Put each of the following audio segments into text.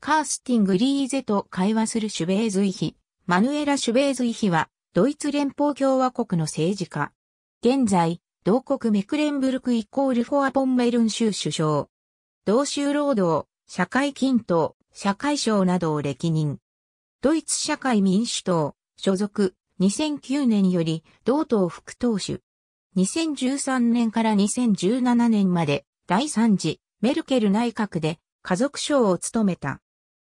カースティング・リーゼと会話するシュベーズイヒ。マヌエラ・シュベーズイヒは、ドイツ連邦共和国の政治家。現在、同国メクレンブルクイコールフォアポンメルン州首相。同州労働、社会均等、社会省などを歴任。ドイツ社会民主党、所属、2009年より、同党副党首。2013年から2017年まで、第3次、メルケル内閣で、家族省を務めた。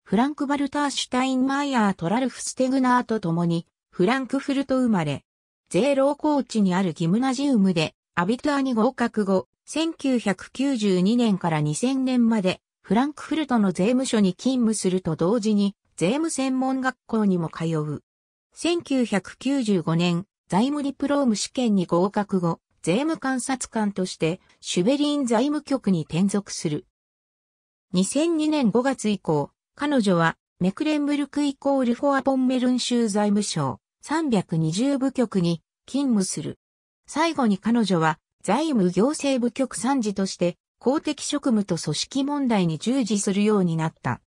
フランク・バルター・シュタインマイヤートラルフ・ステグナーと共に、フランクフルト生まれ、ゼーローコーチにあるギムナジウムで、アビトアに合格後、1992年から2000年まで、フランクフルトの税務署に勤務すると同時に、税務専門学校にも通う。1995年、財務ディプローム試験に合格後、税務監察官として、シュベリン財務局に転属する。2002年5月以降、彼女は、メクレンブルクイコールフォアポンメルン州財務省320部局に勤務する。最後に彼女は、財務行政部局参事として、公的職務と組織問題に従事するようになった。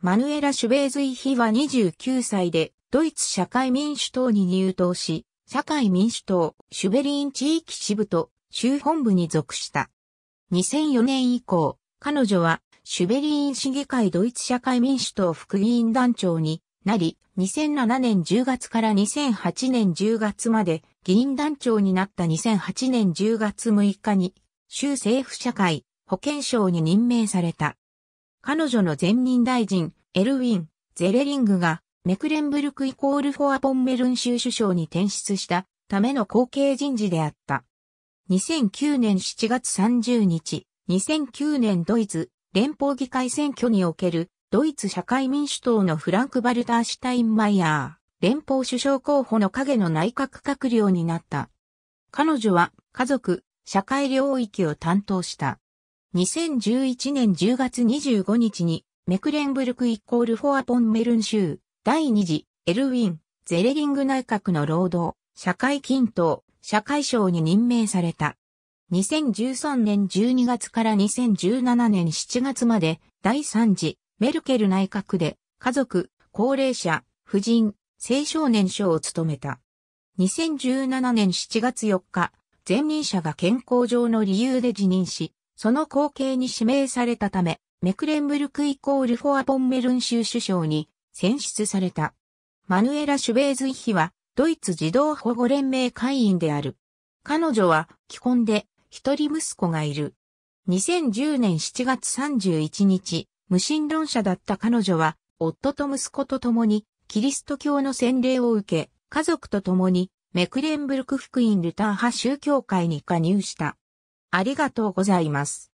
マヌエラ・シュベーズイヒは29歳で、ドイツ社会民主党に入党し、社会民主党、シュベリン地域支部と州本部に属した。2004年以降、彼女はシュベリーン市議会ドイツ社会民主党副議員団長になり、2007年10月から2008年10月まで議員団長になった2008年10月6日に、州政府社会保健省に任命された。彼女の前任大臣、エルウィン・ゼレリングが、メクレンブルクイコールフォアポンメルン州首相に転出したための後継人事であった。2009年7月30日、2009年ドイツ連邦議会選挙におけるドイツ社会民主党のフランク・バルター・シュタインマイヤー、連邦首相候補の影の内閣閣僚になった。彼女は家族、社会領域を担当した。2011年10月25日にメクレンブルクイコールフォアポンメルン州第二次エルウィン・ゼレリング内閣の労働、社会均等、社会省に任命された。2013年12月から2017年7月まで第3次メルケル内閣で家族、高齢者、婦人、青少年賞を務めた。2017年7月4日、前任者が健康上の理由で辞任し、その後継に指名されたため、メクレンブルクイコールフォアポンメルン州首相に選出された。マヌエラ・シュベーズイヒは、ドイツ児童保護連盟会員である。彼女は、既婚で、一人息子がいる。2010年7月31日、無神論者だった彼女は、夫と息子と共に、キリスト教の洗礼を受け、家族と共に、メクレンブルク福音ルター派宗教会に加入した。ありがとうございます。